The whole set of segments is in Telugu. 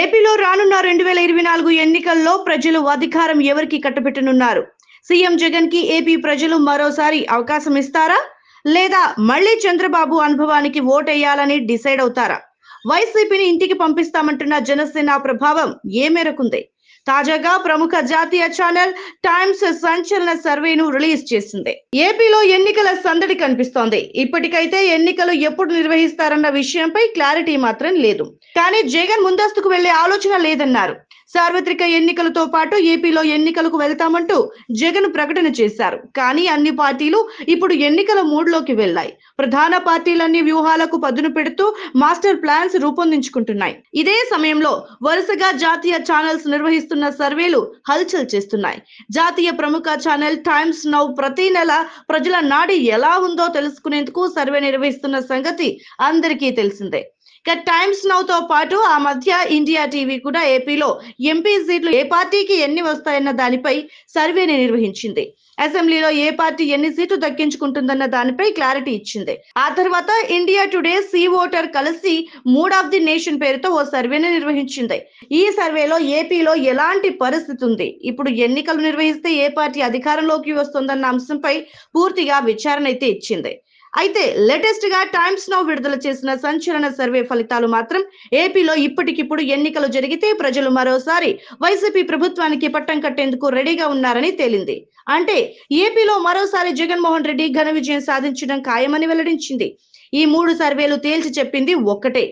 ఏపీలో రానున్న రెండు వేల ఇరవై నాలుగు ఎన్నికల్లో ప్రజలు అధికారం ఎవరికి కట్టబెట్టనున్నారు సీఎం జగన్ కి ఏపీ ప్రజలు మరోసారి అవకాశం ఇస్తారా లేదా మళ్లీ చంద్రబాబు అనుభవానికి ఓటేయాలని డిసైడ్ అవుతారా వైసీపీని ఇంటికి పంపిస్తామంటున్న జనసేన ప్రభావం ఏ మేరకుంది తాజాగా ప్రముఖ జాతీయ ఛానల్ టైమ్స్ సంచలన సర్వేను రిలీజ్ చేసింది ఏపీలో ఎన్నికల సందడి కనిపిస్తోంది ఇప్పటికైతే ఎన్నికలు ఎప్పుడు నిర్వహిస్తారన్న విషయంపై క్లారిటీ మాత్రం లేదు కానీ జగన్ ముందస్తుకు వెళ్లే ఆలోచన లేదన్నారు సార్వత్రిక ఎన్నికలతో పాటు ఏపీలో ఎన్నికలకు వెళ్తామంటూ జగన్ ప్రకటన చేశారు కానీ అన్ని పార్టీలు ఇప్పుడు ఎన్నికల మూడ్లోకి వెళ్ళాయి ప్రధాన పార్టీలన్నీ వ్యూహాలకు పదును పెడుతూ మాస్టర్ ప్లాన్స్ రూపొందించుకుంటున్నాయి ఇదే సమయంలో వరుసగా జాతీయ ఛానల్స్ నిర్వహిస్తున్న సర్వేలు హల్చల్ చేస్తున్నాయి జాతీయ ప్రముఖ ఛానల్ టైమ్స్ నౌ ప్రతి నెల ప్రజల నాడి ఎలా ఉందో తెలుసుకునేందుకు సర్వే నిర్వహిస్తున్న సంగతి అందరికీ తెలిసిందే ఇక టైమ్స్ నౌతో పాటు ఆ మధ్య ఇండియా టీవీ కూడా ఏపీలో ఎంపీ సీట్లు ఏ పార్టీకి ఎన్ని వస్తాయన్న దానిపై సర్వేని నిర్వహించింది అసెంబ్లీలో ఏ పార్టీ ఎన్ని సీట్లు దక్కించుకుంటుందన్న దానిపై క్లారిటీ ఇచ్చింది ఆ తర్వాత ఇండియా టుడే సీ ఓటర్ కలిసి మూడ్ ఆఫ్ ది నేషన్ పేరుతో ఓ సర్వేని నిర్వహించింది ఈ సర్వేలో ఏపీలో ఎలాంటి పరిస్థితి ఉంది ఇప్పుడు ఎన్నికలు నిర్వహిస్తే ఏ పార్టీ అధికారంలోకి వస్తుందన్న అంశంపై పూర్తిగా విచారణ అయితే ఇచ్చింది అయితే లేటెస్ట్ గా టైమ్స్ నౌ విడుదల చేసిన సంచలన సర్వే ఫలితాలు మాత్రం ఏపీలో ఇప్పటికిప్పుడు ఎన్నికలు జరిగితే ప్రజలు మరోసారి వైసీపీ ప్రభుత్వానికి పట్టం కట్టేందుకు రెడీగా ఉన్నారని తేలింది అంటే ఏపీలో మరోసారి జగన్మోహన్ రెడ్డి ఘన విజయం సాధించడం ఖాయమని వెల్లడించింది ఈ మూడు సర్వేలు తేల్చి చెప్పింది ఒక్కటే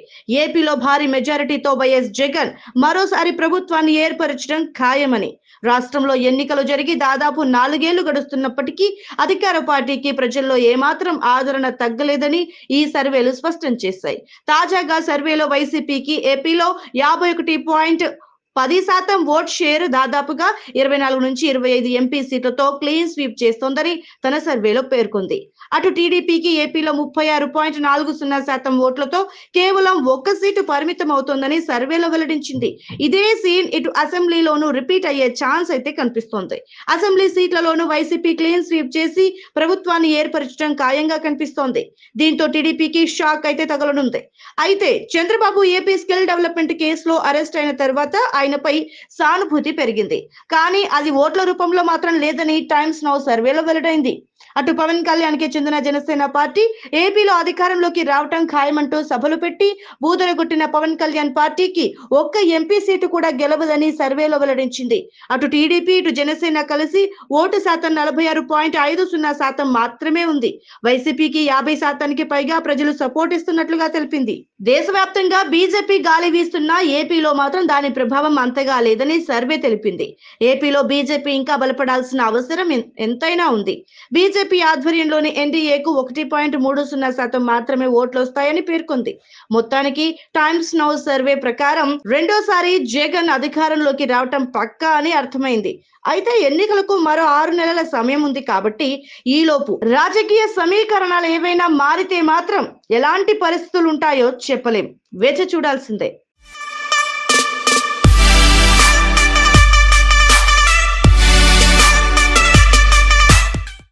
ఏపీలో భారీ మెజారిటీతో వైఎస్ జగన్ మరోసారి ప్రభుత్వాన్ని ఏర్పరచడం ఖాయమని రాష్ట్రంలో ఎన్నికలు జరిగి దాదాపు నాలుగేళ్లు గడుస్తున్నప్పటికీ అధికార పార్టీకి ప్రజల్లో ఏమాత్రం ఆదరణ తగ్గలేదని ఈ సర్వేలు స్పష్టం చేశాయి తాజాగా సర్వేలో వైసీపీకి ఏపీలో యాభై ఒకటి పాయింట్ పది శాతం ఓట్ షేర్ దాదాపుగా ఇరవై నాలుగు నుంచి ఇరవై ఐదు ఎంపీ సీట్లతో క్లీన్ స్వీప్ చేస్తోందని తన సర్వేలో పేర్కొంది అటు టీడీపీకి ఏపీలో ముప్పై ఆరు పాయింట్ నాలుగు సున్నా శాతం ఓట్లతో కేవలం ఒక్క సీటు పరిమితం అవుతోందని సర్వేలో వెల్లడించింది ఇదే సీన్ ఇటు అసెంబ్లీలోనూ రిపీట్ అయ్యే ఛాన్స్ అయితే కనిపిస్తోంది అసెంబ్లీ సీట్లలోనూ వైసీపీ క్లీన్ స్వీప్ చేసి ప్రభుత్వాన్ని ఏర్పరచడం ఖాయంగా కనిపిస్తోంది దీంతో టీడీపీకి షాక్ అయితే తగలనుంది అయితే చంద్రబాబు ఏపీ స్కిల్ డెవలప్మెంట్ కేసులో అరెస్ట్ అయిన తర్వాత ఆయనపై సానుభూతి పెరిగింది కానీ అది ఓట్ల రూపంలో మాత్రం లేదని టైమ్స్ నౌ సర్వేలో వెల్లడైంది అటు పవన్ కళ్యాణ్ కి చెందిన జనసేన పార్టీ ఏపీలో అధికారంలోకి రావటం ఖాయమంటూ సభలు పెట్టి బూదరగొట్టిన పవన్ కళ్యాణ్ పార్టీకి ఒక్క ఎంపీ సీటు కూడా గెలవదని సర్వేలో వెల్లడించింది అటు టీడీపీ ఇటు జనసేన కలిసి ఓటు శాతం నలభై ఆరు పాయింట్ ఐదు సున్నా శాతం మాత్రమే ఉంది వైసీపీకి యాభై శాతానికి పైగా ప్రజలు సపోర్ట్ ఇస్తున్నట్లుగా తెలిపింది దేశవ్యాప్తంగా బీజేపీ గాలి వీస్తున్నా ఏపీలో మాత్రం దాని ప్రభావం అంతగా లేదని సర్వే తెలిపింది ఏపీలో బీజేపీ ఇంకా బలపడాల్సిన అవసరం ఎంతైనా ఉంది బీజేపీ వైసీపీ ఆధ్వర్యంలోని ఎన్డీఏకు ఒకటి పాయింట్ మూడు సున్నా శాతం మాత్రమే ఓట్లు వస్తాయని పేర్కొంది మొత్తానికి టైమ్స్ నౌ సర్వే ప్రకారం రెండోసారి జగన్ అధికారంలోకి రావటం పక్కా అని అర్థమైంది అయితే ఎన్నికలకు మరో ఆరు నెలల సమయం ఉంది కాబట్టి ఈలోపు రాజకీయ సమీకరణాలు ఏవైనా మారితే మాత్రం ఎలాంటి పరిస్థితులు ఉంటాయో చెప్పలేం వేచి చూడాల్సిందే